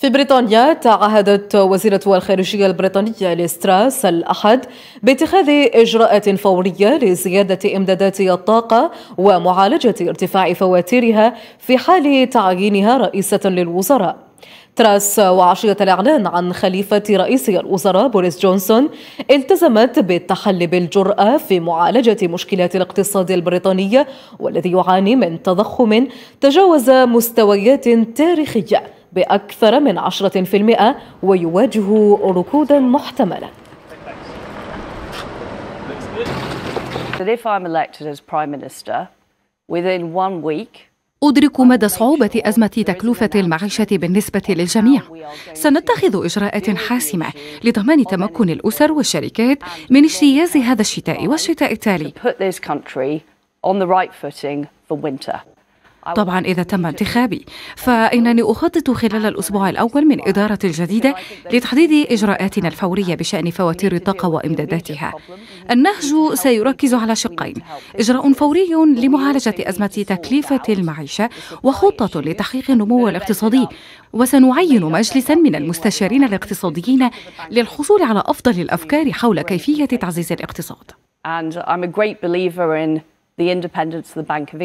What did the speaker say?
في بريطانيا تعهدت وزيرة الخارجية البريطانية لستراس الأحد باتخاذ إجراءات فورية لزيادة إمدادات الطاقة ومعالجة ارتفاع فواتيرها في حال تعيينها رئيسة للوزراء تراس وعشية الإعلان عن خليفة رئيس الوزراء بوريس جونسون التزمت بالتحلي بالجرأة في معالجة مشكلات الاقتصاد البريطاني والذي يعاني من تضخم تجاوز مستويات تاريخية بأكثر من 10% ويواجه ركودا محتملا But if I'm elected as Prime Minister, within one week, أدرك مدى صعوبة أزمة تكلفة المعيشة بالنسبة للجميع. سنتخذ إجراءات حاسمة لضمان تمكن الأسر والشركات من اجتياز هذا الشتاء والشتاء التالي. طبعا إذا تم انتخابي فإنني أخطط خلال الأسبوع الأول من إدارة الجديدة لتحديد إجراءاتنا الفورية بشأن فواتير الطاقة وإمداداتها النهج سيركز على شقين إجراء فوري لمعالجة أزمة تكلفة المعيشة وخطة لتحقيق النمو الاقتصادي وسنعين مجلسا من المستشارين الاقتصاديين للحصول على أفضل الأفكار حول كيفية تعزيز الاقتصاد